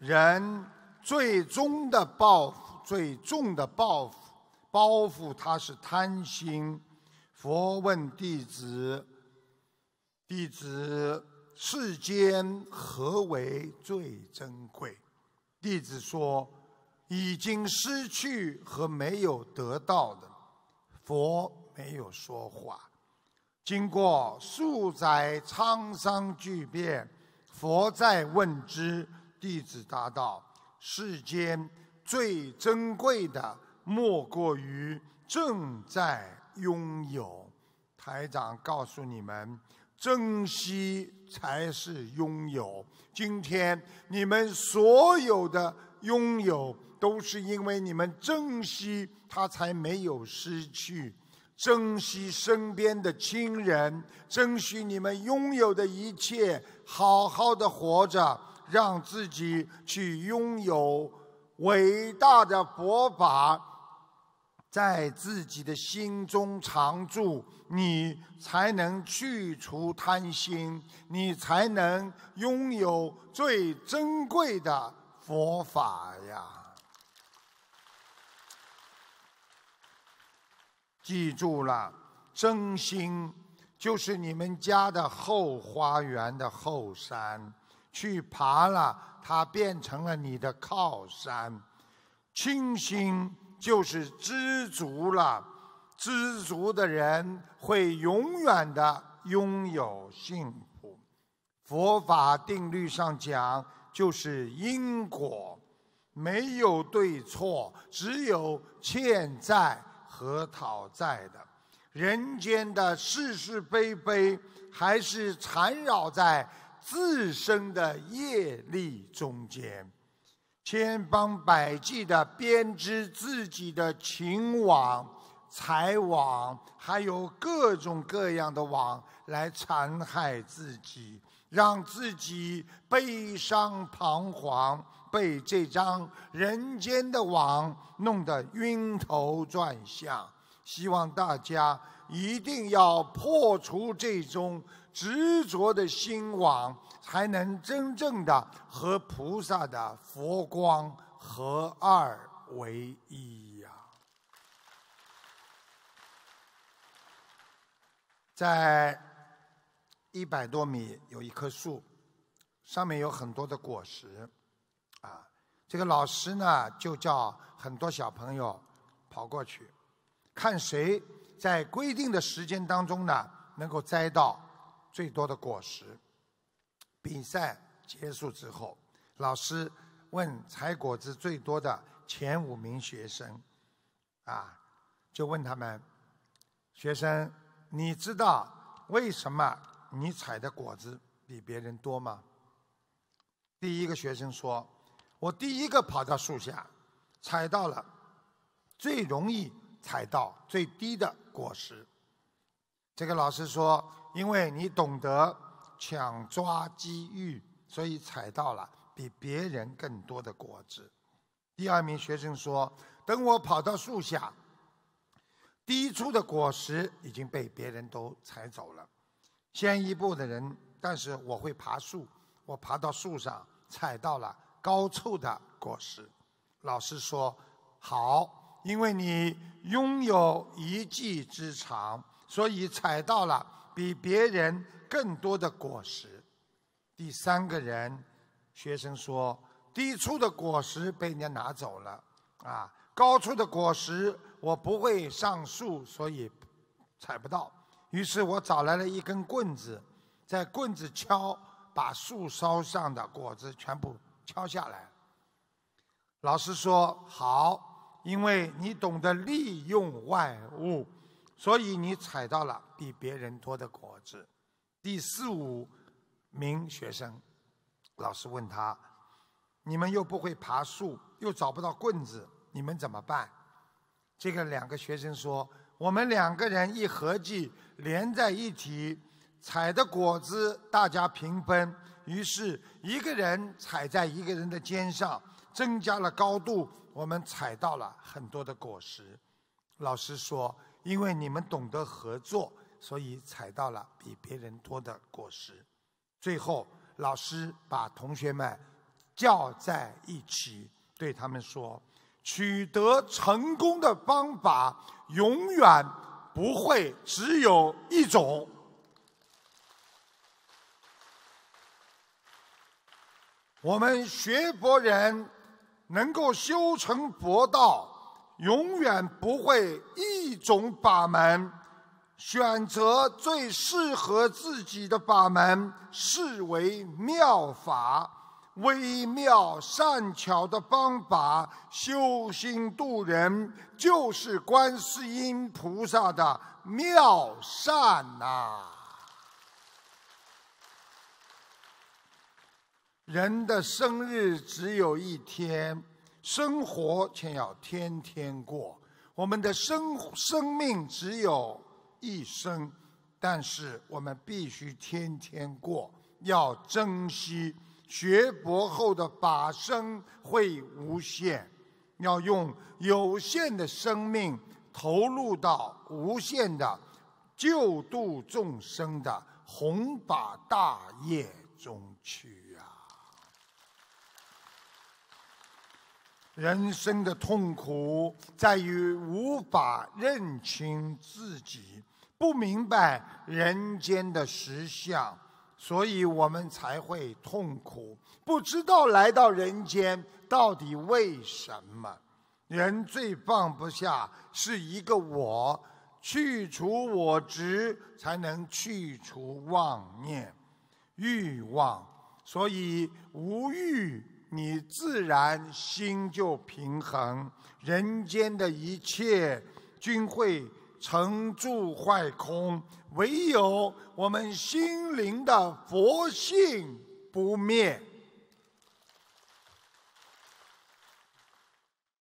人最终的报复，最重的报复包袱他是贪心。佛问弟子：“弟子，世间何为最珍贵？”弟子说：“已经失去和没有得到的。”佛没有说话。经过数载沧桑巨变，佛再问之。弟子答道：“世间最珍贵的，莫过于正在拥有。台长告诉你们，珍惜才是拥有。今天你们所有的拥有，都是因为你们珍惜，他才没有失去。珍惜身边的亲人，珍惜你们拥有的一切，好好的活着。”让自己去拥有伟大的佛法，在自己的心中常住，你才能去除贪心，你才能拥有最珍贵的佛法呀！记住了，真心就是你们家的后花园的后山。去爬了，它变成了你的靠山。清心就是知足了，知足的人会永远的拥有幸福。佛法定律上讲，就是因果，没有对错，只有欠债和讨债的。人间的是是非非，还是缠绕在。自身的业力中间，千方百计的编织自己的情网、财网，还有各种各样的网来残害自己，让自己悲伤彷徨，被这张人间的网弄得晕头转向。希望大家。一定要破除这种执着的心网，才能真正的和菩萨的佛光合二为一呀。在一百多米有一棵树，上面有很多的果实，啊，这个老师呢就叫很多小朋友跑过去，看谁。在规定的时间当中呢，能够摘到最多的果实。比赛结束之后，老师问采果子最多的前五名学生，啊，就问他们，学生，你知道为什么你采的果子比别人多吗？第一个学生说，我第一个跑到树下，采到了最容易。采到最低的果实，这个老师说：“因为你懂得抢抓机遇，所以采到了比别人更多的果子。第二名学生说：“等我跑到树下，低处的果实已经被别人都采走了，先一步的人，但是我会爬树，我爬到树上采到了高处的果实。”老师说：“好。”因为你拥有一技之长，所以采到了比别人更多的果实。第三个人学生说：“低处的果实被人家拿走了啊，高处的果实我不会上树，所以采不到。于是我找来了一根棍子，在棍子敲，把树梢上的果子全部敲下来。”老师说：“好。”因为你懂得利用万物，所以你采到了比别人多的果子。第四、五名学生，老师问他：“你们又不会爬树，又找不到棍子，你们怎么办？”这个两个学生说：“我们两个人一合计，连在一起采的果子大家平分。”于是，一个人踩在一个人的肩上，增加了高度。我们采到了很多的果实。老师说：“因为你们懂得合作，所以采到了比别人多的果实。”最后，老师把同学们叫在一起，对他们说：“取得成功的方法永远不会只有一种。”我们学博人。能够修成佛道，永远不会一种把门，选择最适合自己的把门，视为妙法，微妙善巧的方法，修心度人，就是观世音菩萨的妙善呐。人的生日只有一天，生活却要天天过。我们的生生命只有一生，但是我们必须天天过，要珍惜。学佛后的法身会无限，要用有限的生命投入到无限的救度众生的弘法大业中去。人生的痛苦在于无法认清自己，不明白人间的实相，所以我们才会痛苦，不知道来到人间到底为什么。人最放不下是一个我，去除我执才能去除妄念、欲望，所以无欲。你自然心就平衡，人间的一切均会成住坏空，唯有我们心灵的佛性不灭。